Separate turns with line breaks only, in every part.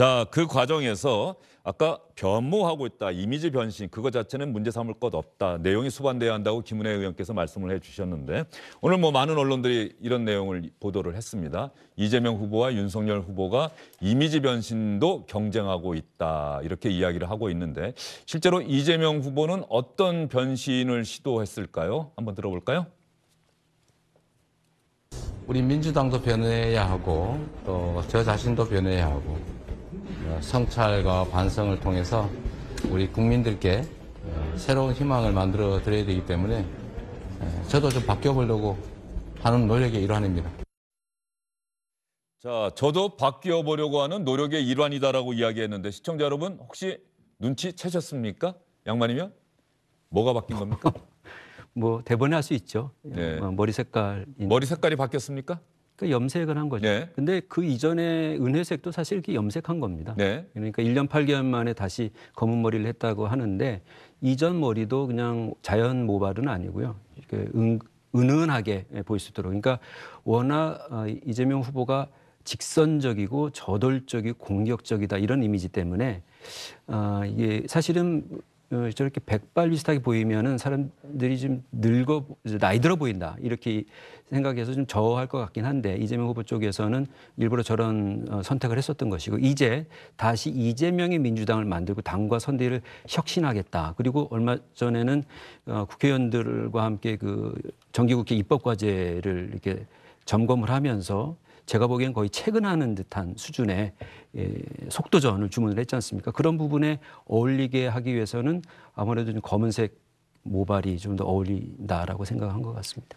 자, 그 과정에서 아까 변모하고 있다, 이미지 변신, 그거 자체는 문제 삼을 것 없다. 내용이 수반돼야 한다고 김은혜 의원께서 말씀을 해주셨는데 오늘 뭐 많은 언론들이 이런 내용을 보도를 했습니다. 이재명 후보와 윤석열 후보가 이미지 변신도 경쟁하고 있다 이렇게 이야기를 하고 있는데 실제로 이재명 후보는 어떤 변신을 시도했을까요? 한번 들어볼까요?
우리 민주당도 변해야 하고 또 저 자신도 변해야 하고 어, 성찰과 반성을 통해서 우리 국민들께 어, 새로운 희망을 만들어 드려야 되기 때문에 어, 저도 좀 바뀌어보려고 하는 노력의 일환입니다.
자, 저도 바뀌어보려고 하는 노력의 일환이다라고 이야기했는데 시청자 여러분 혹시 눈치 채셨습니까? 양반이면
뭐가 바뀐 겁니까? 뭐 대본에 할 수 있죠. 네. 머리 색깔. 머리 색깔이 바뀌었습니까? 그 염색을 한 거죠. 네. 근데 그 이전에 은회색도 사실 이렇게 염색한 겁니다. 네. 그러니까 1년 8개월 만에 다시 검은 머리를 했다고 하는데 이전 머리도 그냥 자연 모발은 아니고요. 은, 은은하게 보일 수 있도록. 그러니까 워낙 어, 이재명 후보가 직선적이고 저돌적이고 공격적이다 이런 이미지 때문에 아, 이게 사실은 어, 저렇게 백발 비슷하게 보이면은 사람들이 좀 늙어 나이 들어 보인다 이렇게 생각해서 좀 저할 것 같긴 한데 이재명 후보 쪽에서는 일부러 저런 어, 선택을 했었던 것이고 이제 다시 이재명의 민주당을 만들고 당과 선대를 혁신하겠다 그리고 얼마 전에는 어, 국회의원들과 함께 그 정기국회 입법과제를 이렇게 점검을 하면서 제가 보기엔 거의 최근하는 듯한 수준의 예, 속도전을 주문을 했지 않습니까? 그런 부분에 어울리게 하기 위해서는 아무래도 좀 검은색 모발이 좀 더 어울린다라고 생각한 것 같습니다.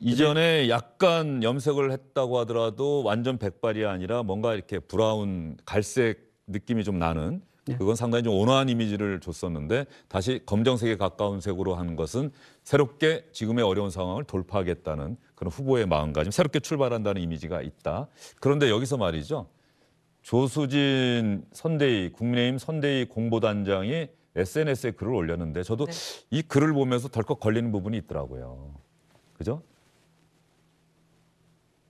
이전에 약간 염색을 했다고 하더라도 완전 백발이 아니라 뭔가 이렇게 브라운 갈색 느낌이 좀 나는 예. 그건 상당히 좀 온화한 이미지를 줬었는데 다시 검정색에 가까운 색으로 한 것은 새롭게 지금의 어려운 상황을 돌파하겠다는 그런 후보의 마음가짐, 새롭게 출발한다는 이미지가 있다. 그런데 여기서 말이죠. 조수진 선대위 국민의힘 선대위 공보단장이 SNS에 글을 올렸는데 저도 네. 이 글을 보면서 덜컥 걸리는 부분이 있더라고요. 그죠?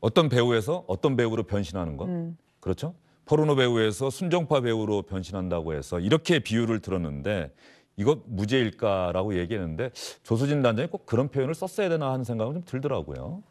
어떤 배우에서 어떤 배우로 변신하는 것. 음. 그렇죠? 포르노 배우에서 순정파 배우로 변신한다고 해서 이렇게 비유를 들었는데 이것 무죄일까라고 얘기했는데 조수진 단장이 꼭 그런 표현을 썼어야 되나 하는 생각은 좀 들더라고요.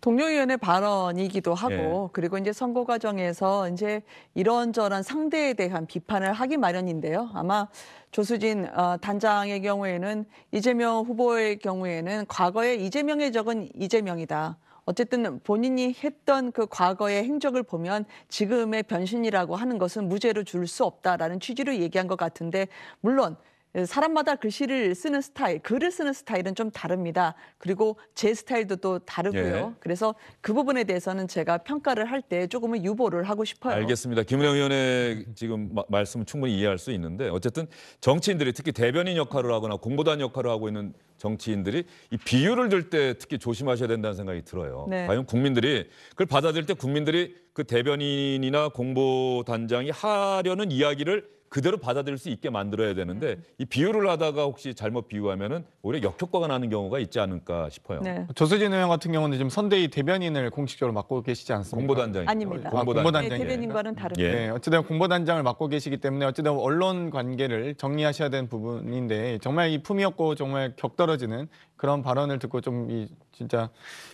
동료위원회 발언이기도 하고 예. 그리고 이제 선거 과정에서 이제 이런저런 상대에 대한 비판을 하기 마련인데요. 아마 조수진 어, 단장의 경우에는 이재명 후보의 경우에는 과거에 이재명의 적은 이재명이다. 어쨌든 본인이 했던 그 과거의 행적을 보면 지금의 변신이라고 하는 것은 무죄로 줄 수 없다라는 취지로 얘기한 것 같은데 물론 예, 사람마다 글씨를 쓰는 스타일, 글을 쓰는 스타일은 좀 다릅니다. 그리고 제 스타일도 또 다르고요. 예. 그래서 그 부분에 대해서는 제가 평가를 할 때 조금은 유보를 하고 싶어요.
알겠습니다. 김은영 의원의 지금 말씀은 충분히 이해할 수 있는데 어쨌든 정치인들이 특히 대변인 역할을 하거나 공보단 역할을 하고 있는 정치인들이 이 비유를 들때 특히 조심하셔야 된다는 생각이 들어요. 네. 과연 국민들이 그걸 받아들일 때 국민들이 그 대변인이나 공보단장이 하려는 이야기를 그대로 받아들일 수 있게 만들어야 되는데 음. 이 비유를 하다가 혹시
잘못 비유하면은 오히려 역효과가 나는 경우가 있지 않을까 싶어요. 네. 조수진 의원 같은 경우는 지금 선대위 대변인을 공식적으로 맡고 계시지 않습니까? 아, 공보단장. 아닙니다. 공보단장. 공보단장 네,
대변인과는 다릅니다. 예. 네,
어쨌든 공보단장을 맡고 계시기 때문에 어쨌든 언론 관계를 정리하셔야 되는 부분인데 정말 이 품이 없고 정말 격떨어지는 그런 발언을 듣고 좀이 진짜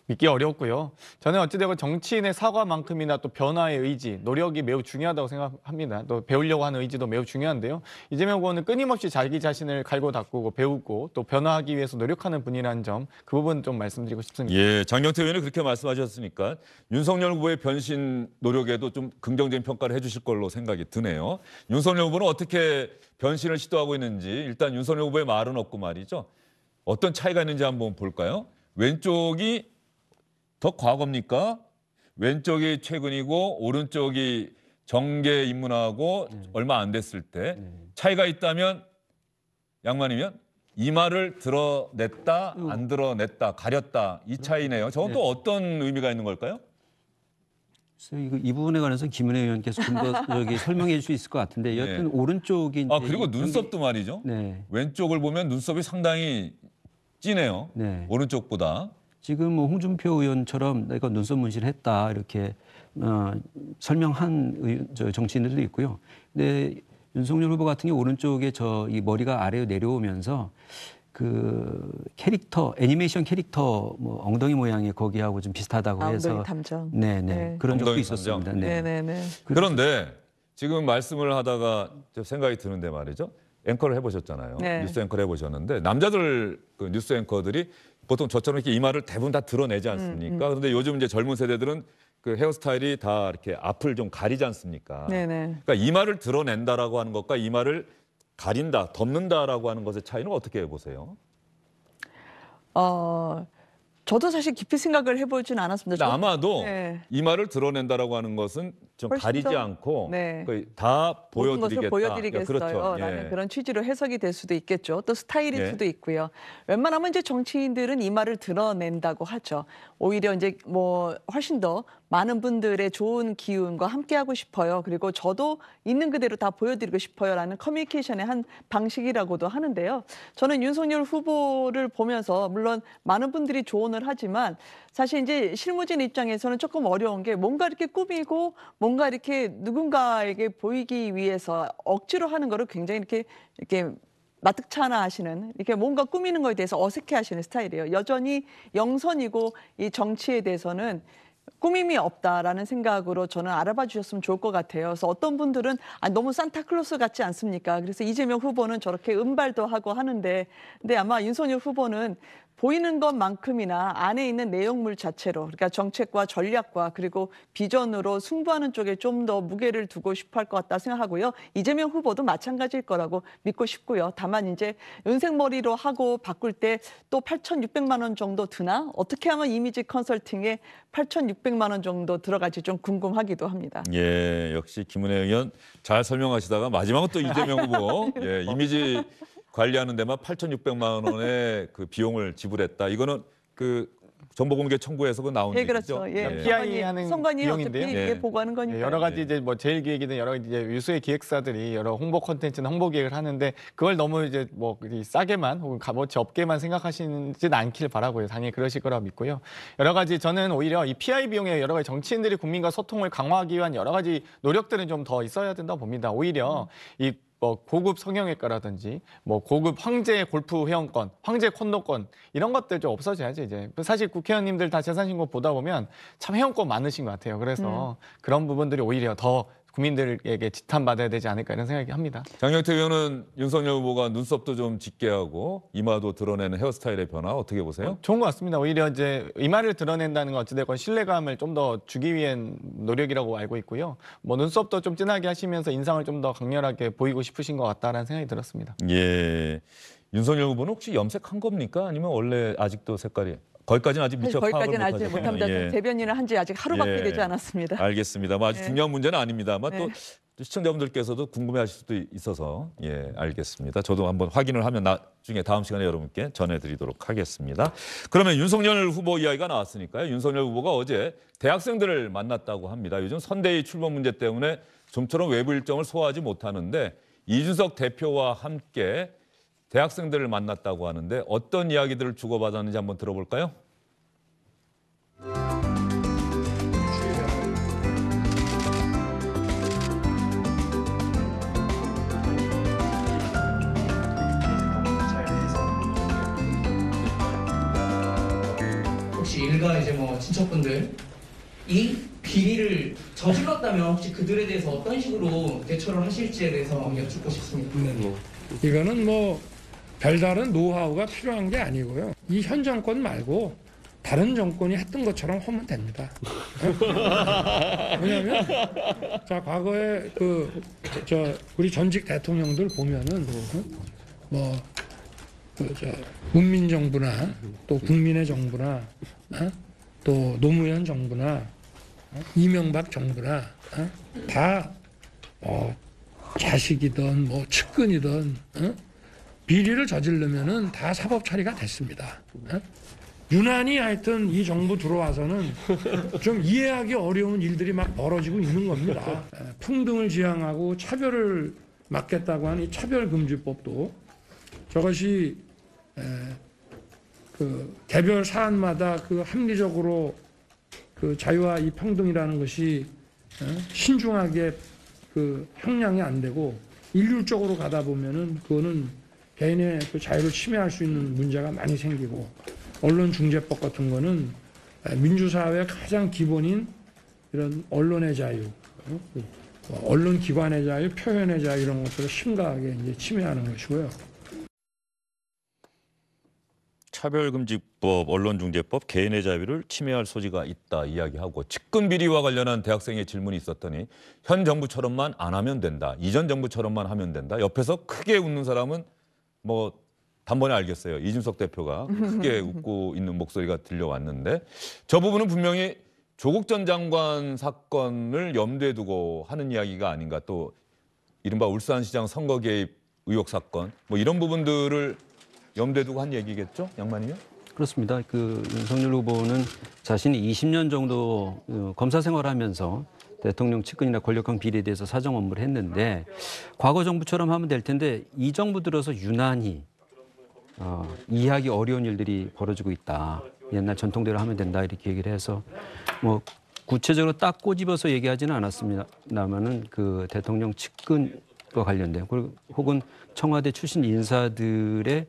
믿기 어렵고요. 저는 어찌되건 정치인의 사과만큼이나 또 변화의 의지, 노력이 매우 중요하다고 생각합니다. 또 배우려고 하는 의지도 매우 중요한데요. 이재명 의원은 끊임없이 자기 자신을 갈고 닦고 배우고 또 변화하기 위해서 노력하는 분이라는 점, 그 부분 좀 말씀드리고 싶습니다.
예, 장경태 의원이 그렇게 말씀하셨으니까 윤석열 후보의 변신 노력에도 좀 긍정적인
평가를 해주실 걸로
생각이 드네요. 윤석열 후보는 어떻게 변신을 시도하고 있는지 일단 윤석열 후보의 말은 없고 말이죠. 어떤 차이가 있는지 한번 볼까요? 왼쪽이 더 과거입니까? 왼쪽이 최근이고 오른쪽이 정계 입문하고 음. 얼마 안 됐을 때 음. 차이가 있다면 양만이면 이 말을 드러냈다안드러냈다 음. 가렸다 이 음. 차이네요. 저건 네. 또 어떤
의미가 있는 걸까요? 그래이 부분에 관해서 김은혜 의원께서 좀 더 여기 설명해 줄수 있을 것 같은데 네. 여튼 네. 오른쪽이 아 그리고 눈썹도 말이죠. 네. 왼쪽을 보면
눈썹이 상당히 찌네요. 네. 오른쪽보다.
지금 뭐 홍준표 의원처럼 내가 눈썹 문신했다 이렇게 어, 설명한 의, 저 정치인들도 있고요. 근데 윤석열 후보 같은 경 오른쪽에 저 이 머리가 아래로 내려오면서 그 캐릭터 애니메이션 캐릭터 뭐 엉덩이 모양이 거기하고 좀 비슷하다고 해서 탐정.
네네 네. 네. 그런 적도
있었습니다. 네. 네네 네, 네. 그런데
지금 말씀을 하다가 생각이 드는데 말이죠. 앵커를 해보셨잖아요. 네. 뉴스 앵커를 해보셨는데 남자들 그 뉴스 앵커들이 보통 저처럼 이렇게 이마를 대부분 다 드러내지 음, 않습니까? 음, 음. 그런데 요즘 이제 젊은 세대들은 그 헤어스타일이 다 이렇게 앞을 좀 가리지 않습니까? 네네. 네. 그러니까 이마를 드러낸다라고 하는 것과 이마를 가린다, 덮는다라고 하는 것의 차이는 어떻게 보세요?
어, 저도 사실 깊이 생각을 해보진 않았습니다. 저... 아마도 네.
이마를 드러낸다라고 하는 것은 좀 가리지 더, 않고 네. 거의 그 다 보여드리겠다. 예, 보여드리겠어요. 그렇죠. 예. 라는 예. 그런
취지로 해석이 될 수도 있겠죠. 또 스타일일 예. 수도 있고요. 웬만하면 이제 정치인들은 이 말을 드러낸다고 하죠. 오히려 이제 뭐 훨씬 더 많은 분들의 좋은 기운과 함께하고 싶어요. 그리고 저도 있는 그대로 다 보여드리고 싶어요라는 커뮤니케이션의 한 방식이라고도 하는데요. 저는 윤석열 후보를 보면서 물론 많은 분들이 조언을 하지만 사실 이제 실무진 입장에서는 조금 어려운 게 뭔가 이렇게 꾸미고 뭔가 이렇게 누군가에게 보이기 위해서 억지로 하는 거를 굉장히 이렇게 이렇게 마득차나 하시는 이렇게 뭔가 꾸미는 거에 대해서 어색해 하시는 스타일이에요. 여전히 영선이고 이 정치에 대해서는 꾸밈이 없다라는 생각으로 저는 알아봐 주셨으면 좋을 것 같아요. 그래서 어떤 분들은 아, 너무 산타클로스 같지 않습니까? 그래서 이재명 후보는 저렇게 은발도 하고 하는데, 근데 아마 윤선열 후보는 보이는 것만큼이나 안에 있는 내용물 자체로 그러니까 정책과 전략과 그리고 비전으로 승부하는 쪽에 좀 더 무게를 두고 싶어 할 것 같다 생각하고요. 이재명 후보도 마찬가지일 거라고 믿고 싶고요. 다만 이제 은색머리로 하고 바꿀 때 또 8,600만 원 정도 드나 어떻게 하면 이미지 컨설팅에 8,600만 원 정도 들어갈지 좀 궁금하기도 합니다.
예, 역시 김은혜 의원 잘 설명하시다가 마지막은 또 이재명 후보 예, 이미지 관리하는 데만 8,600만 원의 그 비용을 지불했다. 이거는 그 정보공개 청구에서 그 나온 예, 그렇죠. 얘기죠. 예. 예. PI
하는 비용인데요. 예. 보고하는 거니까. 예, 여러 가지
예. 이제 뭐 제일 기획이든 여러 가지 이제 유수의 기획사들이 여러 홍보 콘텐츠나 홍보 기획을 하는데 그걸 너무 이제 뭐 싸게만 혹은 값어치 없게만 생각하시는지는 않길 바라고요. 당연히 그러실 거라 믿고요. 여러 가지 저는 오히려 이 PI 비용에 여러 가지 정치인들이 국민과 소통을 강화하기 위한 여러 가지 노력들은 좀 더 있어야 된다고 봅니다. 오히려 음. 이뭐 고급 성형외과라든지 뭐 고급 황제 골프 회원권, 황제 콘도권 이런 것들 좀 없어져야지 이제 사실 국회의원님들 다 재산 신고 보다 보면 참 회원권 많으신 것 같아요. 그래서 음. 그런 부분들이 오히려 더 국민들에게 지탄받아야 되지 않을까 이런 생각이 합니다.
장영태 의원은 윤석열 후보가 눈썹도 좀 짙게 하고
이마도 드러내는 헤어스타일의 변화 어떻게 보세요? 어, 좋은 것 같습니다. 오히려 이제 이마를 드러낸다는 건 어찌됐건 신뢰감을 좀 더 주기 위한 노력이라고 알고 있고요. 뭐 눈썹도 좀 진하게 하시면서 인상을 좀 더 강렬하게 보이고 싶으신 것같다는 생각이 들었습니다.
예. 윤석열 후보는 혹시 염색한 겁니까? 아니면 원래 아직도 색깔이? 거기까지는 아직 미처 거기까지는 아직 못합니다. 예.
대변인을 한지 아직 하루밖에 예. 되지 않았습니다.
알겠습니다. 뭐 아주 예. 중요한 문제는 아닙니다만 또, 네. 또 시청자분들께서도 궁금해하실 수도 있어서 예 알겠습니다. 저도 한번 확인을 하면 나중에 다음 시간에 여러분께 전해드리도록 하겠습니다. 그러면 윤석열 후보 이야기가 나왔으니까요. 윤석열 후보가 어제 대학생들을 만났다고 합니다. 요즘 선대위 출범 문제 때문에 좀처럼 외부 일정을 소화하지 못하는데 이준석 대표와 함께 대학생들을 만났다고 하는데 어떤 이야기들을 주고받았는지 한번 들어볼까요?
혹시 일가 이제 뭐 친척분들이 비리를 저질렀다면 혹시 그들에 대해서 어떤 식으로 대처를 하실지에 대해서 여쭙고 싶습니다.
네, 뭐. 이거는 뭐 별다른 노하우가 필요한 게 아니고요. 이 현 정권 말고 다른 정권이 했던 것처럼 하면 됩니다. 네? 왜냐하면 자 과거에 그저 우리 전직 대통령들 보면은 뭐 그저 문민 정부나 또 국민의 정부나 어? 또 노무현 정부나 어? 이명박 정부나 어? 다뭐 자식이든 뭐 측근이든 어? 비리를 저지르면은 다 사법 처리가 됐습니다. 네? 유난히 하여튼 이 정부 들어와서는 좀 이해하기 어려운 일들이 막 벌어지고 있는 겁니다. 평등을 예, 지향하고 차별을 막겠다고 하는 이 차별금지법도 저것이 예, 그 개별 사안마다 그 합리적으로 그 자유와 이 평등이라는 것이 신중하게 그 형량이 안 되고 일률적으로 가다 보면은 그거는 개인의 그 자유를 침해할 수 있는 문제가 많이 생기고 언론중재법 같은 거는 민주사회의 가장 기본인 이런 언론의 자유, 어, 언론 기관의 자유, 표현의 자유 이런 것들을 심각하게 이제 침해하는 것이고요.
차별금지법, 언론중재법, 개인의 자유를 침해할 소지가 있다 이야기하고 직급 비리와 관련한 대학생의 질문이 있었더니 현 정부처럼만 안 하면 된다. 이전 정부처럼만 하면 된다. 옆에서 크게 웃는 사람은 뭐 단번에 알겠어요. 이준석 대표가 크게 웃고 있는 목소리가 들려왔는데 저 부분은 분명히 조국 전 장관 사건을 염두에 두고 하는 이야기가 아닌가 또 이른바 울산시장 선거 개입 의혹 사건 뭐 이런 부분들을 염두에 두고 한 얘기겠죠? 양만이요?
그렇습니다. 그 윤석열 후보는 자신이 20년 정도 어, 검사 생활하면서 대통령 측근이나 권력형 비리에 대해서 사정 업무를 했는데 과거 정부처럼 하면 될 텐데 이 정부 들어서 유난히 어, 이해하기 어려운 일들이 벌어지고 있다. 옛날 전통대로 하면 된다 이렇게 얘기를 해서 뭐 구체적으로 딱 꼬집어서 얘기하지는 않았습니다만은 그 대통령 측근과 관련된 그리고 혹은 청와대 출신 인사들의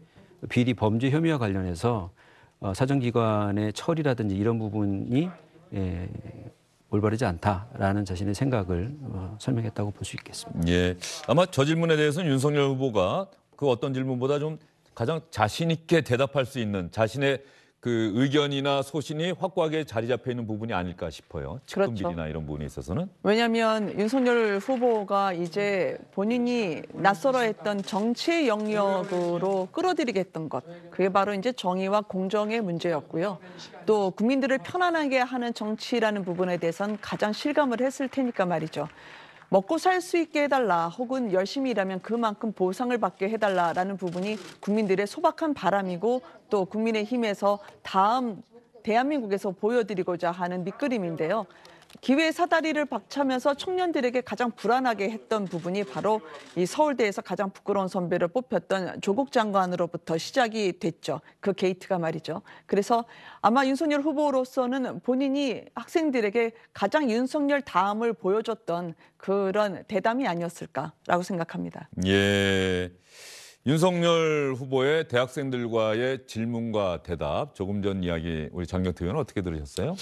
비리 범죄 혐의와 관련해서 어, 사정기관의 처리라든지 이런 부분이 예, 올바르지 않다라는 자신의 생각을 어, 설명했다고 볼 수 있겠습니다.
예, 아마 저 질문에 대해서는 윤석열 후보가 그 어떤 질문보다 좀 가장 자신 있게 대답할 수 있는 자신의 그 의견이나 소신이 확고하게 자리 잡혀 있는 부분이 아닐까 싶어요. 측근 그렇죠. 비리나 이런 부분에 있어서는.
왜냐하면 윤석열 후보가 이제 본인이 낯설어했던 정치 영역으로 끌어들이겠던 것, 그게 바로 이제 정의와 공정의 문제였고요. 또 국민들을 편안하게 하는 정치라는 부분에 대해서는 가장 실감을 했을 테니까 말이죠. 먹고 살 수 있게 해달라 혹은 열심히 일하면 그만큼 보상을 받게 해달라라는 부분이 국민들의 소박한 바람이고 또 국민의힘에서 다음 대한민국에서 보여드리고자 하는 밑그림인데요. 기회 사다리를 박차면서 청년들에게 가장 불안하게 했던 부분이 바로 이 서울대에서 가장 부끄러운 선배를 뽑혔던 조국 장관으로부터 시작이 됐죠. 그 게이트가 말이죠. 그래서 아마 윤석열 후보로서는 본인이 학생들에게 가장 윤석열 다음을 보여줬던 그런 대담이 아니었을까라고 생각합니다.
예. 윤석열 후보의 대학생들과의 질문과 대답 조금 전 이야기 우리 장경태 의원 어떻게 들으셨어요?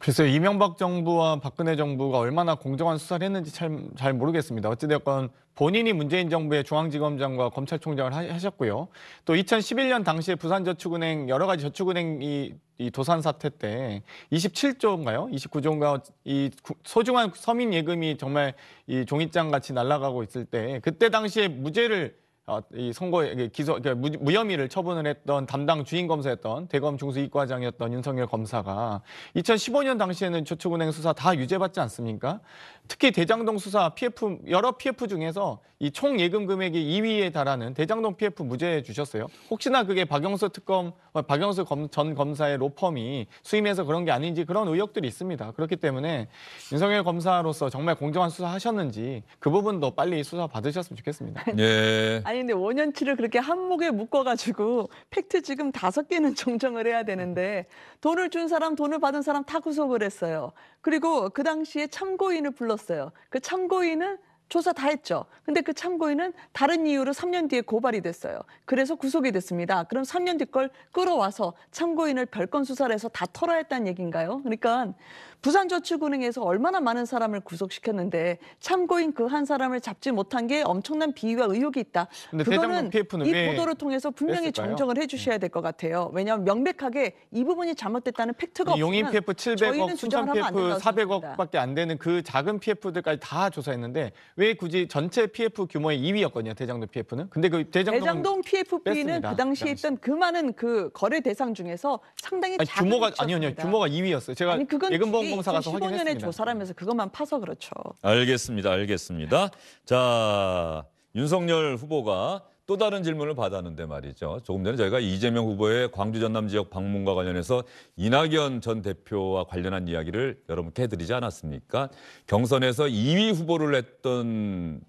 글쎄요 이명박 정부와 박근혜 정부가 얼마나 공정한 수사를 했는지 잘, 잘 모르겠습니다. 어찌되었건 본인이 문재인 정부의 중앙지검장과 검찰총장을 하셨고요. 또 2011년 당시에 부산저축은행 여러 가지 저축은행이 이 도산 사태 때 27조인가요? 29조인가 이 소중한 서민 예금이 정말 이 종이장 같이 날아가고 있을 때 그때 당시에 무죄를 어, 이 선거에 기소 그러니까 무혐의를 처분을 했던 담당 주인 검사였던 대검 중수이과장이었던 윤석열 검사가 2015년 당시에는 저축은행 수사 다 유죄받지 않습니까? 특히 대장동 수사 PF 여러 PF 중에서 이 총 예금 금액이 2위에 달하는 대장동 PF 무죄해 주셨어요. 혹시나 그게 박영수 특검 어, 박영수 검, 전 검사의 로펌이 수임해서 그런 게 아닌지 그런 의혹들이 있습니다. 그렇기 때문에 윤석열 검사로서 정말 공정한 수사하셨는지 그 부분도 빨리 수사 받으셨으면 좋겠습니다. 예.
아니 근데 원연치를 그렇게 한목에 묶어가지고 팩트 지금 다섯 개는 정정을 해야 되는데 돈을 준 사람 돈을 받은 사람 다 구속을 했어요. 그리고 그 당시에 참고인을 불렀어요. 그 참고인은 조사 다 했죠. 근데 그 참고인은 다른 이유로 3년 뒤에 고발이 됐어요. 그래서 구속이 됐습니다. 그럼 3년 뒤 걸 끌어와서 참고인을 별건 수사를 해서 다 털어야 했다는 얘기인가요? 그러니까 부산저축은행에서 얼마나 많은 사람을 구속시켰는데 참고인 그 한 사람을 잡지 못한 게 엄청난 비위와 의혹이 있다. 그거는 이 보도를 통해서 분명히 정정을 네. 해주셔야 될 것 같아요. 왜냐하면 명백하게 이 부분이 잘못됐다는 팩트가 없으면 용인 PF 700억, 순천 PF 400억밖에
안 되는 그 작은 PF들까지 다 조사했는데 왜 굳이 전체 PF 규모의 2위였거든요. 대장동 PF는. 근데 그 대장동,
PFB는 그 당시에 네, 있던 그 많은 그 거래 대상 중에서 상당히 아니, 규모가 아니요, 아니요. 규모가
2위였어요.
제가 아니, 예금 공사 가서 에 확인했습니다. 조사를
하면서 그것만 파서 그렇죠.
알겠습니다. 알겠습니다. 자, 윤석열 후보가 또 다른 질문을 받았는데 말이죠. 조금 전에 저희가 이재명 후보의 광주 전남 지역 방문과 관련해서 이낙연 전 대표와 관련한 이야기를 여러분께 해드리지 않았습니까? 경선에서 2위 후보를 했던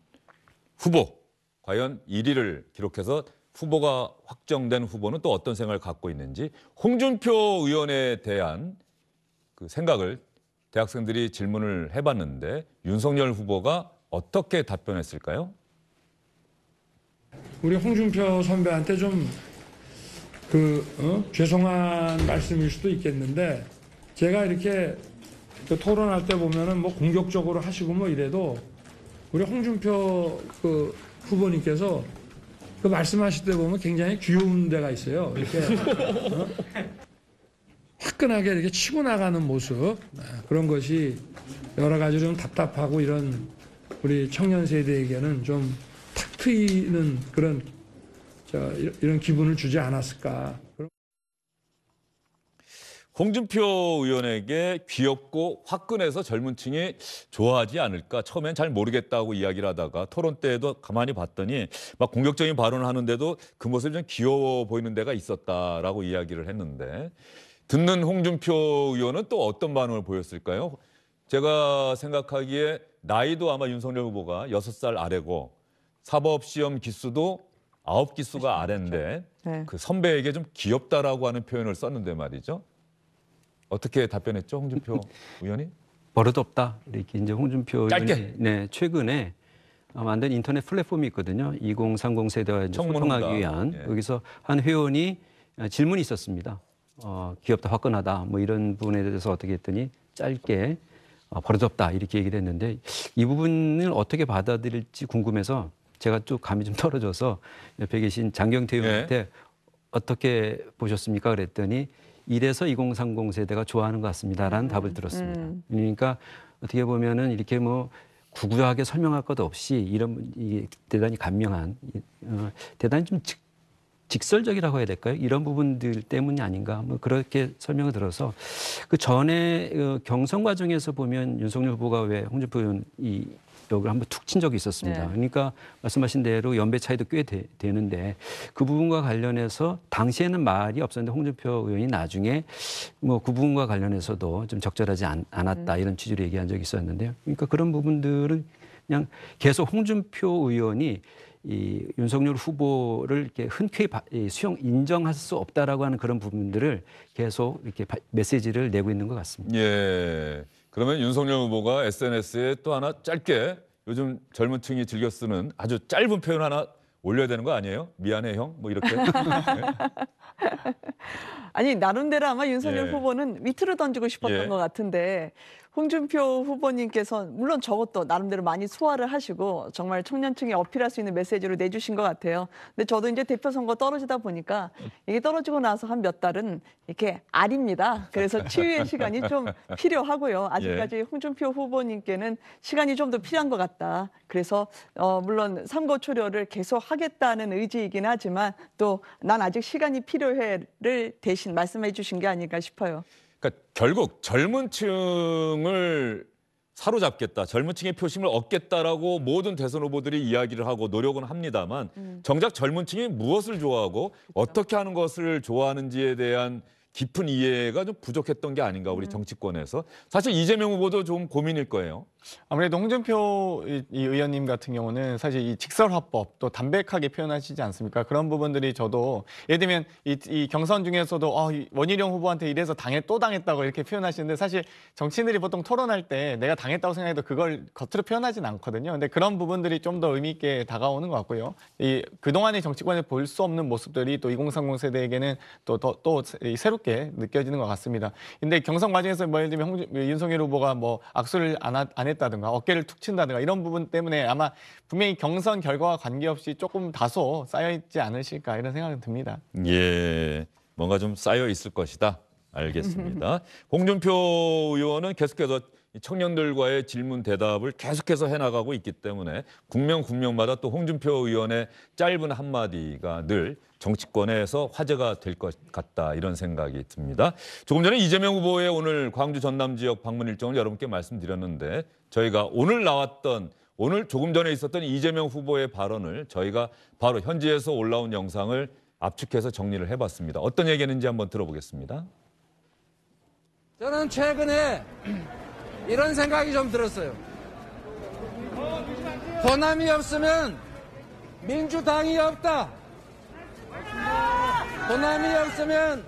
후보, 과연 1위를 기록해서 후보가 확정된 후보는 또 어떤 생각을 갖고 있는지 홍준표 의원에 대한 그 생각을 대학생들이 질문을 해봤는데 윤석열 후보가 어떻게 답변했을까요?
우리 홍준표 선배한테 좀그 어? 죄송한 말씀일 수도 있겠는데 제가 이렇게 그 토론할 때 보면은 뭐 공격적으로 하시고 뭐 이래도 우리 홍준표 그 후보님께서 그 말씀하실 때 보면 굉장히 귀여운 데가 있어요. 이렇게 어? 화끈하게 이렇게 치고 나가는 모습 네, 그런 것이 여러 가지 좀 답답하고 이런 우리 청년 세대에게는 좀 탁 트이는 그런 저 이런 기분을 주지 않았을까.
홍준표 의원에게 귀엽고 화끈해서 젊은 층이 좋아하지 않을까. 처음엔 잘 모르겠다고 이야기를 하다가 토론 때에도 가만히 봤더니 막 공격적인 발언을 하는데도 그 모습이 좀 귀여워 보이는 데가 있었다라고 이야기를 했는데 듣는 홍준표 의원은 또 어떤 반응을 보였을까요? 제가 생각하기에 나이도 아마 윤석열 후보가 여살 아래고 사법시험 기수도 아 기수가 그렇죠. 아래인데 네. 그 선배에게 좀 귀엽다라고 하는 표현을 썼는데 말이죠. 어떻게 답변했죠, 홍준표
의원이? 버릇없다 이렇게 이제 홍준표 짧게. 의원이 네 최근에 만든 인터넷 플랫폼이 있거든요. 2030 세대와 소통하기 위한 예. 여기서 한 회원이 질문이 있었습니다. 어, 귀엽다 화끈하다 뭐 이런 부분에 대해서 어떻게 했더니 짧게 어, 버릇없다 이렇게 얘기를 했는데 이 부분을 어떻게 받아들일지 궁금해서 제가 좀 감이 좀 떨어져서 옆에 계신 장경태 네. 의원한테 네. 어떻게 보셨습니까 그랬더니 이래서 2030 세대가 좋아하는 것 같습니다라는 음, 답을 들었습니다. 음. 그러니까 어떻게 보면은 이렇게 뭐 구구하게 설명할 것도 없이 이런 이게 대단히 감명한 어, 대단히 좀 직, 직설적이라고 해야 될까요? 이런 부분들 때문이 아닌가 뭐 그렇게 설명을 들어서 그 전에 어, 경선 과정에서 보면 윤석열 후보가 왜 홍준표 의원 이 역을 한번 툭 친 적이 있었습니다. 네. 그러니까 말씀하신 대로 연배 차이도 꽤 되, 되는데 그 부분과 관련해서 당시에는 말이 없었는데 홍준표 의원이 나중에 뭐 그 부분과 관련해서도 좀 적절하지 않, 았다 음. 이런 취지로 얘기한 적이 있었는데요. 그러니까 그런 부분들은 그냥 계속 홍준표 의원이 이 윤석열 후보를 이렇게 흔쾌히 바, 수용 인정할 수 없다라고 하는 그런 부분들을 계속 이렇게 바, 메시지를 내고 있는 것 같습니다.
예. 그러면 윤석열 후보가 SNS에 또 하나 짧게 요즘 젊은 층이 즐겨 쓰는 아주 짧은 표현 하나 올려야 되는 거 아니에요? 미안해 형, 뭐 이렇게.
아니 나름대로 아마 윤석열 예. 후보는 위트를 던지고 싶었던 예. 것 같은데 홍준표 후보님께서는 물론 저것도 나름대로 많이 소화를 하시고 정말 청년층에 어필할 수 있는 메시지로 내주신 것 같아요. 근데 저도 이제 대표 선거 떨어지다 보니까 이게 떨어지고 나서 한 몇 달은 이렇게 아입니다 그래서 치유의 시간이 좀 필요하고요. 아직까지 예. 홍준표 후보님께는 시간이 좀 더 필요한 것 같다. 그래서 어, 물론 선거 초려를 계속 하겠다는 의지이긴 하지만 또 난 아직 시간이 필요해를 대신 말씀해 주신 게아닌가 싶어요.
그러니까 결국 젊은 층을 사로잡겠다, 젊은 층의 표심을 얻겠다라고 모든 대선 후보들이 이야기를 하고 노력은 합니다만 음. 정작 젊은 층이 무엇을 좋아하고 그렇죠. 어떻게 하는 것을 좋아하는지에 대한 깊은 이해가 좀 부족했던 게 아닌가 우리 음. 정치권에서 사실
이재명 후보도 좀 고민일 거예요. 아무래도 홍준표 이- 이 의원님 같은 경우는 사실 이 직설화법 또 담백하게 표현하시지 않습니까? 그런 부분들이 저도 예를 들면 이, 이 경선 중에서도 어, 이 원희룡 후보한테 이래서 당해또 당했다고 이렇게 표현하시는데 사실 정치인들이 보통 토론할 때 내가 당했다고 생각해도 그걸 겉으로 표현하진 않거든요. 근데 그런 부분들이 좀 더 의미 있게 다가오는 것 같고요. 이 그동안의 정치권에 볼 수 없는 모습들이 또 2030 세대에게는 또더또 새롭게 새롭게 느껴지는 것 같습니다. 근데 경선 과정에서 뭐 예를 들면 홍, 윤석열 후보가 뭐 악수를 안, 하, 안 했다든가 어깨를 툭 친다든가 이런 부분 때문에 아마 분명히 경선 결과와 관계없이 조금 다소 쌓여 있지 않으실까 이런 생각은 듭니다.
예, 뭔가 좀 쌓여 있을 것이다. 알겠습니다. 공준표 의원은 계속해서 청년들과의 질문 대답을 계속해서 해나가고 있기 때문에 국명 국명마다 또 홍준표 의원의 짧은 한마디가 늘 정치권에서 화제가 될 것 같다 이런 생각이 듭니다. 조금 전에 이재명 후보의 오늘 광주 전남 지역 방문 일정을 여러분께 말씀드렸는데 저희가 오늘 나왔던 오늘 조금 전에 있었던 이재명 후보의 발언을 저희가 바로 현지에서 올라온 영상을 압축해서 정리를 해봤습니다. 어떤 얘기했는지 한번 들어보겠습니다.
저는 최근에 이런 생각이 좀 들었어요. 호남이 없으면 민주당이 없다. 호남이 없으면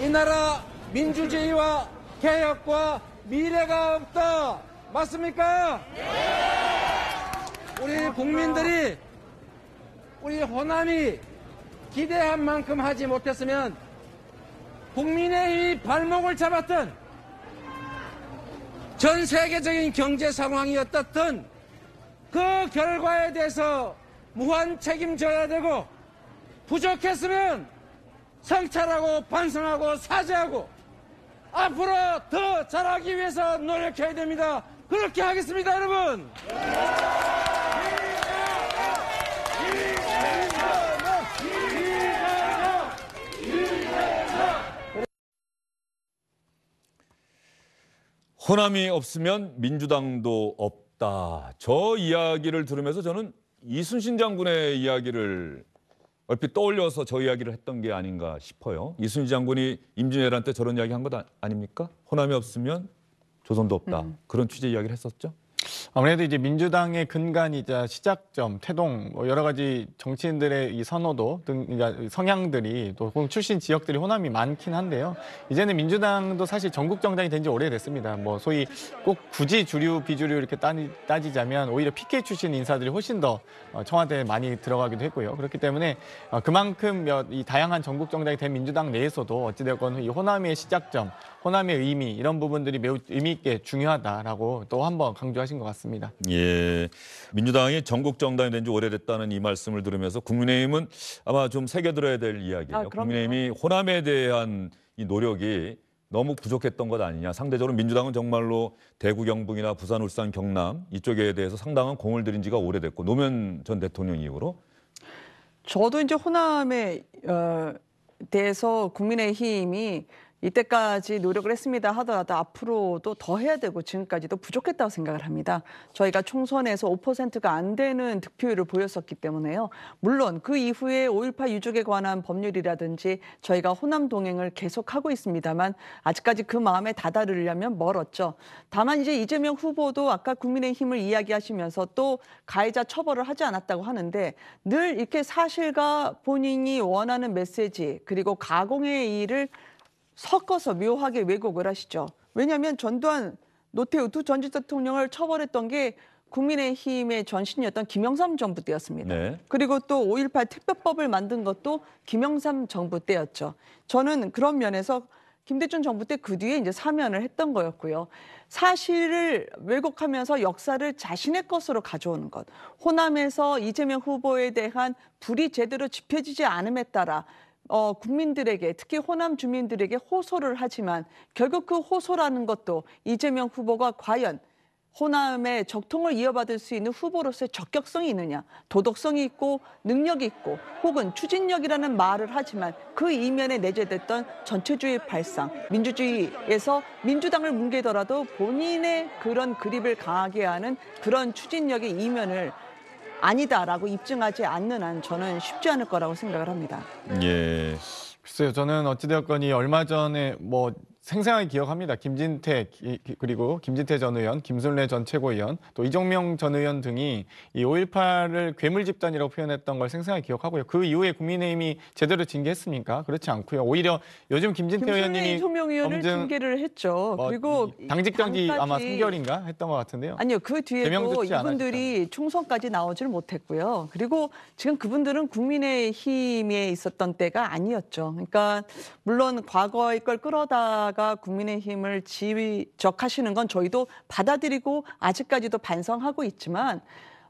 이 나라 민주주의와 개혁과 미래가 없다. 맞습니까? 우리 국민들이 우리 호남이 기대한 만큼 하지 못했으면 국민의힘이 발목을 잡았던 전 세계적인 경제 상황이었던 그 결과에 대해서 무한 책임져야 되고 부족했으면 성찰하고 반성하고 사죄하고 앞으로 더 잘하기 위해서 노력해야 됩니다. 그렇게 하겠습니다, 여러분.
호남이 없으면 민주당도 없다. 저 이야기를 들으면서 저는 이순신 장군의 이야기를 얼핏 떠올려서 저 이야기를 했던 게 아닌가 싶어요. 이순신 장군이 임진왜란 때 저런 이야기 한것 아, 아닙니까? 호남이 없으면 조선도 없다. 음.
그런 취지의 이야기를 했었죠. 아무래도 이제 민주당의 근간이자 시작점, 태동, 뭐 여러 가지 정치인들의 이 선호도 등 그러니까 성향들이 또 출신 지역들이 호남이 많긴 한데요. 이제는 민주당도 사실 전국 정당이 된 지 오래됐습니다. 뭐 소위 꼭 굳이 주류 비주류 이렇게 따지, 따지자면 오히려 PK 출신 인사들이 훨씬 더 어, 청와대에 많이 들어가기도 했고요. 그렇기 때문에 어, 그만큼 이 다양한 전국 정당이 된 민주당 내에서도 어찌되건 이 호남의 시작점, 호남의 의미 이런 부분들이 매우 의미 있게 중요하다라고 또 한번 강조하신 것 같습니다. 같습니다.
예, 민주당이 전국 정당이 된 지 오래됐다는 이 말씀을 들으면서 국민의힘은 아마 좀 새겨들어야 될 이야기예요. 아, 국민의힘이 호남에 대한 이 노력이 너무 부족했던 것 아니냐. 상대적으로 민주당은 정말로 대구 경북이나 부산 울산 경남 이쪽에 대해서 상당한 공을 들인 지가 오래됐고 노무현 전 대통령 이후로
저도 이제 호남에 어, 대해서 국민의힘이 이때까지 노력을 했습니다 하더라도 앞으로도 더 해야 되고 지금까지도 부족했다고 생각을 합니다. 저희가 총선에서 5%가 안 되는 득표율을 보였었기 때문에요. 물론 그 이후에 5.18 유족에 관한 법률이라든지 저희가 호남 동행을 계속하고 있습니다만 아직까지 그 마음에 다다르려면 멀었죠. 다만 이제 이재명 후보도 아까 국민의힘을 이야기하시면서 또 가해자 처벌을 하지 않았다고 하는데 늘 이렇게 사실과 본인이 원하는 메시지 그리고 가공의 일을 섞어서 묘하게 왜곡을 하시죠. 왜냐하면 전두환, 노태우 두 전직 대통령을 처벌했던 게 국민의힘의 전신이었던 김영삼 정부 때였습니다. 네. 그리고 또 5.18 특별법을 만든 것도 김영삼 정부 때였죠. 저는 그런 면에서 김대중 정부 때 그 뒤에 이제 사면을 했던 거였고요. 사실을 왜곡하면서 역사를 자신의 것으로 가져오는 것. 호남에서 이재명 후보에 대한 불이 제대로 지펴지지 않음에 따라 어, 국민들에게 특히 호남 주민들에게 호소를 하지만 결국 그 호소라는 것도 이재명 후보가 과연 호남의 적통을 이어받을 수 있는 후보로서의 적격성이 있느냐, 도덕성이 있고 능력이 있고 혹은 추진력이라는 말을 하지만 그 이면에 내재됐던 전체주의 발상, 민주주의에서 민주당을 뭉개더라도 본인의 그런 그립을 강하게 하는 그런 추진력의 이면을 아니다라고 입증하지 않는 한 저는 쉽지 않을 거라고 생각을 합니다.
예. 글쎄요, 저는 어찌되었건이 얼마 전에 뭐 생생하게 기억합니다. 김진태 그리고 김진태 전 의원, 김순례 전 최고위원, 또이종명전 의원 등이 이 5.18을 괴물 집단이라고 표현했던 걸 생생하게 기억하고요. 그 이후에 국민의힘이 제대로 징계했습니까? 그렇지 않고요. 오히려 요즘 김진태 의원님이 이정명 의원을 검증,
징계를 했죠. 뭐 그리고 당직 경지 아마 3개월인가
했던 것 같은데요. 아니요, 그 뒤에도 이분들이
않았다. 총선까지 나오질 못했고요. 그리고 지금 그분들은 국민의힘에 있었던 때가 아니었죠. 그러니까 물론 과거의 걸 끌어다 여야가 국민의힘을 지휘적하시는 건 저희도 받아들이고 아직까지도 반성하고 있지만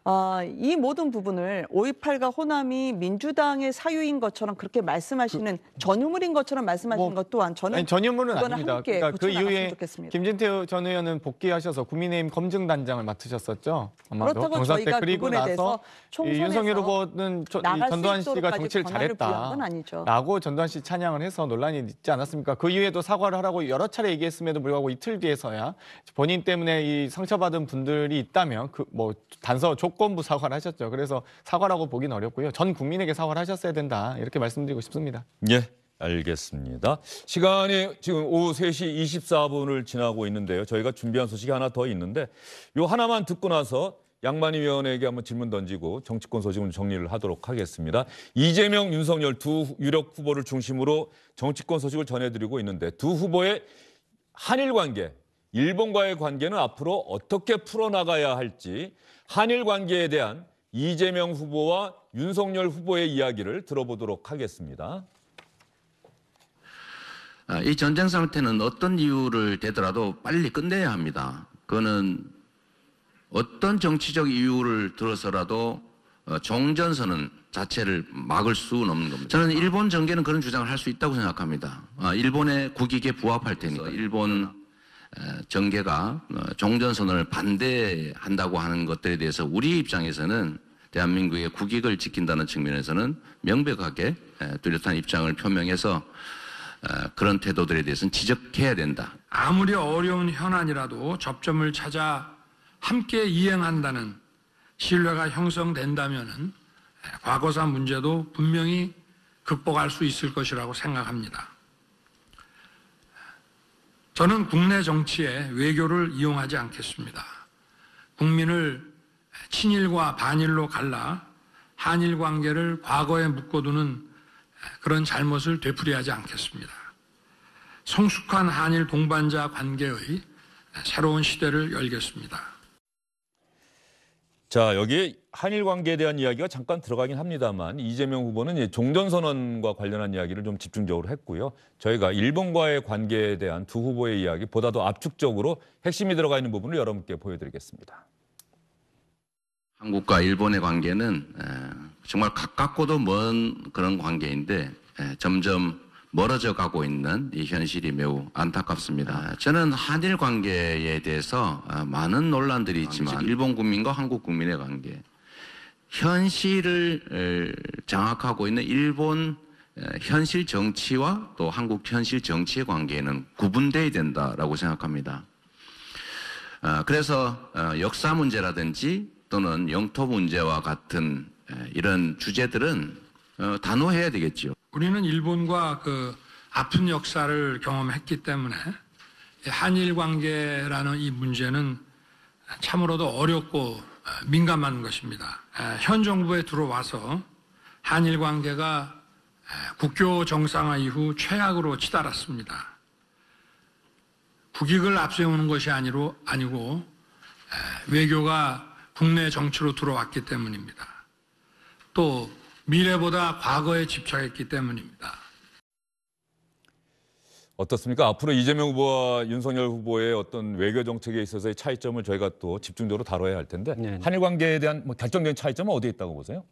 아, 이 모든 부분을 5.18과 호남이 민주당의 사유인 것처럼 그렇게 말씀하시는 그, 전유물인 것처럼 말씀하신는 뭐, 것 또한 저는 아니, 전유물은 아닙니다. 그러니까 그 이후에 좋겠습니다.
김진태 전 의원은 복귀하셔서 국민의힘 검증단장을 맡으셨었죠. 아마도 그렇다고 뭐 저희가 그리고 나서 윤석열 후보는 저, 전두환 씨가 정치를 잘했다라고 전두환 씨 찬양을 해서 논란이 있지 않았습니까? 그 이후에도 사과를 하라고 여러 차례 얘기했음에도 불구하고 이틀 뒤에서야 본인 때문에 이 상처받은 분들이 있다면 그뭐 단서 조 조건부 사과를 하셨죠. 그래서 사과라고 보긴 어렵고요. 전 국민에게 사과를 하셨어야 된다. 이렇게 말씀드리고 싶습니다.
예, 알겠습니다. 시간이 지금 오후 3시 24분을 지나고 있는데요. 저희가 준비한 소식이 하나 더 있는데 요 하나만 듣고 나서 양만희 위원에게 한번 질문 던지고 정치권 소식을 정리를 하도록 하겠습니다. 이재명, 윤석열 두 유력 후보를 중심으로 정치권 소식을 전해드리고 있는데 두 후보의 한일 관계 일본과의 관계는 앞으로 어떻게 풀어나가야 할지 한일 관계에 대한 이재명 후보와 윤석열 후보의 이야기를 들어보도록 하겠습니다.
아, 이 전쟁 상태는 어떤 이유를 대더라도 빨리 끝내야 합니다. 그거는 어떤 정치적 이유를 들어서라도 어, 종전선은 자체를 막을 수는 없는 겁니다. 저는 일본 정계는 그런 주장을 할 수 있다고 생각합니다. 아, 일본의 국익에 부합할 테니까 일본 정계가 어, 종전선언을 반대한다고 하는 것들에 대해서 우리 입장에서는 대한민국의 국익을 지킨다는 측면에서는 명백하게 뚜렷한 입장을 표명해서 어, 그런 태도들에 대해서는 지적해야 된다.
아무리 어려운 현안이라도 접점을 찾아 함께 이행한다는 신뢰가 형성된다면 과거사 문제도 분명히 극복할 수 있을 것이라고 생각합니다. 저는 국내 정치에 외교를 이용하지 않겠습니다. 국민을 친일과 반일로 갈라 한일 관계를 과거에 묶어두는 그런 잘못을 되풀이하지 않겠습니다. 성숙한 한일 동반자 관계의 새로운 시대를 열겠습니다.
자, 여기 한일 관계에 대한 이야기가 잠깐 들어가긴 합니다만 이재명 후보는 종전 선언과 관련한 이야기를 좀 집중적으로 했고요. 저희가 일본과의 관계에 대한 두 후보의 이야기 보다 더 압축적으로 핵심이 들어가 있는 부분을 여러분께 보여드리겠습니다.
한국과 일본의 관계는 정말 가깝고도 먼 그런 관계인데 점점 멀어져 가고 있는 이 현실이 매우 안타깝습니다. 저는 한일 관계에 대해서 아, 많은 논란들이 아, 있지만 일본 국민과 한국 국민의 관계, 현실을 장악하고 있는 일본 현실 정치와 또 한국 현실 정치의 관계는 구분돼야 된다라고 생각합니다. 아, 그래서 역사 문제라든지 또는 영토 문제와 같은 이런 주제들은 어, 단호해야 되겠지
우리는 일본과 그 아픈 역사를 경험했기 때문에 한일 관계라는 이 문제는 참으로도 어렵고 어, 민감한 것입니다. 현 정부에 들어와서 한일 관계가 국교 정상화 이후 최악으로 치달았습니다. 국익을 앞세우는 것이 아니로, 아니고 외교가 국내 정치로 들어왔기 때문입니다. 또 미래보다 과거에 집착했기 때문입니다.
어떻습니까? 앞으로 이재명 후보와 윤석열 후보의 어떤 외교 정책에 있어서의 차이점을 저희가 또 집중적으로 다뤄야 할 텐데 네. 네. 한일 관계에 대한 뭐 결정적인 차이점은 어디에 있다고 보세요?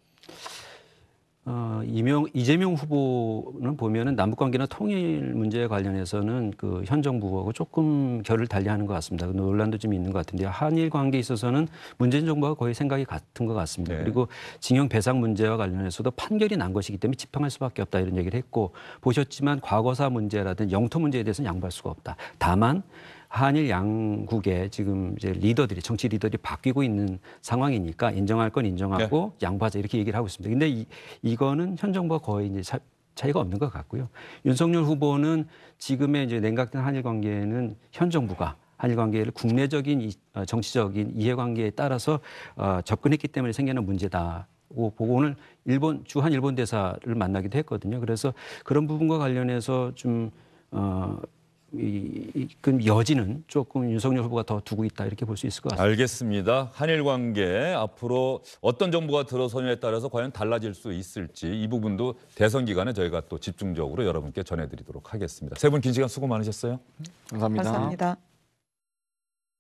어, 이명, 이재명 후보는 보면은 남북관계나 통일 문제에 관련해서는 그 현 정부하고 조금 결을 달리하는 것 같습니다. 그 논란도 좀 있는 것 같은데 한일 관계에 있어서는 문재인 정부와 거의 생각이 같은 것 같습니다. 네. 그리고 징용 배상 문제와 관련해서도 판결이 난 것이기 때문에 집행할 수밖에 없다 이런 얘기를 했고 보셨지만 과거사 문제라든 영토 문제에 대해서는 양보할 수가 없다. 다만 한일 양국의 지금 이제 리더들이 정치 리더들이 바뀌고 있는 상황이니까 인정할 건 인정하고 네. 양보하자 이렇게 얘기를 하고 있습니다. 근데 이, 이거는 현 정부가 거의 이제 차, 차이가 없는 것 같고요. 윤석열 후보는 지금의 이제 냉각된 한일 관계는 현 정부가 한일 관계를 국내적인 이, 어, 정치적인 이해관계에 따라서 어, 접근했기 때문에 생기는 문제다. 고 보고 오늘 일본 주한 일본 대사를 만나기도 했거든요. 그래서 그런 부분과 관련해서 좀 어, 이, 그 여지는 조금 윤석열 후보가 더 두고 있다 이렇게 볼 수 있을 것 같습니다.
알겠습니다. 한일 관계 앞으로 어떤 정부가 들어서냐에 따라서 과연 달라질 수 있을지 이 부분도 대선 기간에 저희가 또 집중적으로 여러분께 전해드리도록 하겠습니다. 세 분 긴 시간 수고 많으셨어요. 감사합니다. 감사합니다.